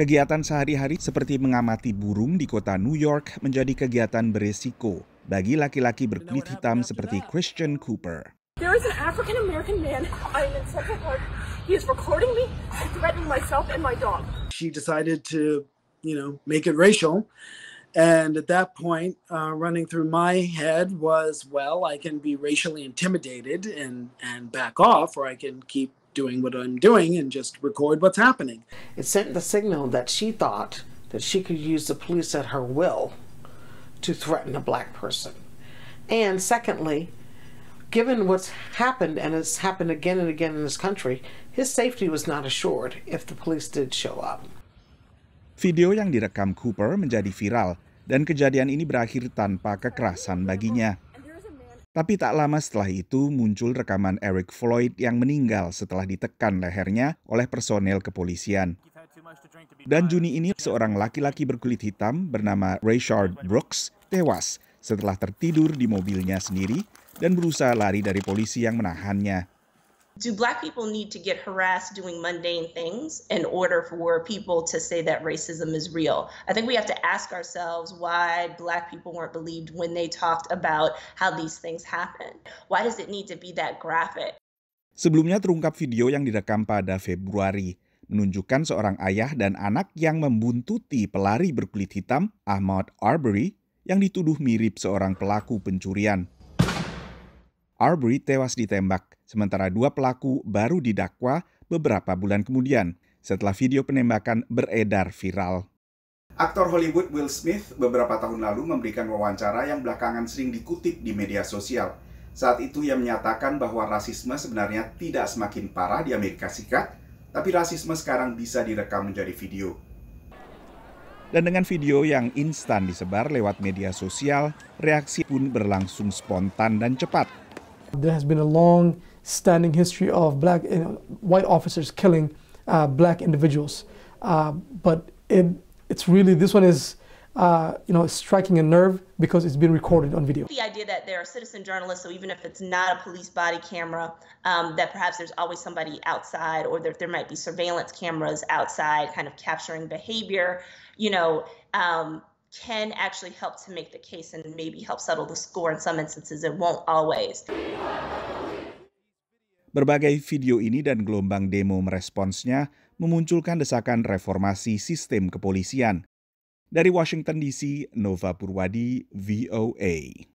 Kegiatan sehari-hari seperti mengamati burung di kota New York menjadi kegiatan beresiko bagi laki-laki berkulit hitam seperti Christian Cooper. There is an African American man. I am in Central Park. He is recording me and threatening myself and my dog. She decided to, you know, make it racial. And at that point, uh, running through my head was, well, I can be racially intimidated and, and back off, or I can keep doing what I'm doing and just record what's happening. It sent the signal that she thought that she could use the police at her will to threaten a black person. And secondly, given what's happened and it's happened again and again in this country, his safety was not assured if the police did show up. Video yang direkam Cooper menjadi viral dan kejadian ini berakhir tanpa kekerasan baginya. Tapi tak lama setelah itu muncul rekaman Eric Floyd yang meninggal setelah ditekan lehernya oleh personel kepolisian. Dan Juni ini seorang laki-laki berkulit hitam bernama Rayshard Brooks tewas setelah tertidur di mobilnya sendiri dan berusaha lari dari polisi yang menahannya do black people need to get harassed doing mundane things in order for people to say that racism is real? I think we have to ask ourselves why black people weren't believed when they talked about how these things happen. Why does it need to be that graphic? Sebelumnya terungkap video yang direkam pada Februari menunjukkan seorang ayah dan anak yang membuntuti pelari berkulit hitam Ahmad Arbery yang dituduh mirip seorang pelaku pencurian. Arbery tewas ditembak sementara dua pelaku baru didakwa beberapa bulan kemudian setelah video penembakan beredar viral. Aktor Hollywood Will Smith beberapa tahun lalu memberikan wawancara yang belakangan sering dikutip di media sosial. Saat itu ia menyatakan bahwa rasisme sebenarnya tidak semakin parah di Amerika Serikat, tapi rasisme sekarang bisa direkam menjadi video. Dan dengan video yang instan disebar lewat media sosial, reaksi pun berlangsung spontan dan cepat. There has been a long standing history of black you know, white officers killing uh, black individuals. Uh, but it, it's really this one is uh, you know striking a nerve because it's been recorded on video. The idea that there are citizen journalists, so even if it's not a police body camera, um, that perhaps there's always somebody outside, or that there might be surveillance cameras outside, kind of capturing behavior. You know. Um, can actually help to make the case and maybe help settle the score in some instances. It won't always. Berbagai video ini dan gelombang demo meresponsnya memunculkan desakan reformasi sistem kepolisian. Dari Washington DC, Nova Purwadi, VOA.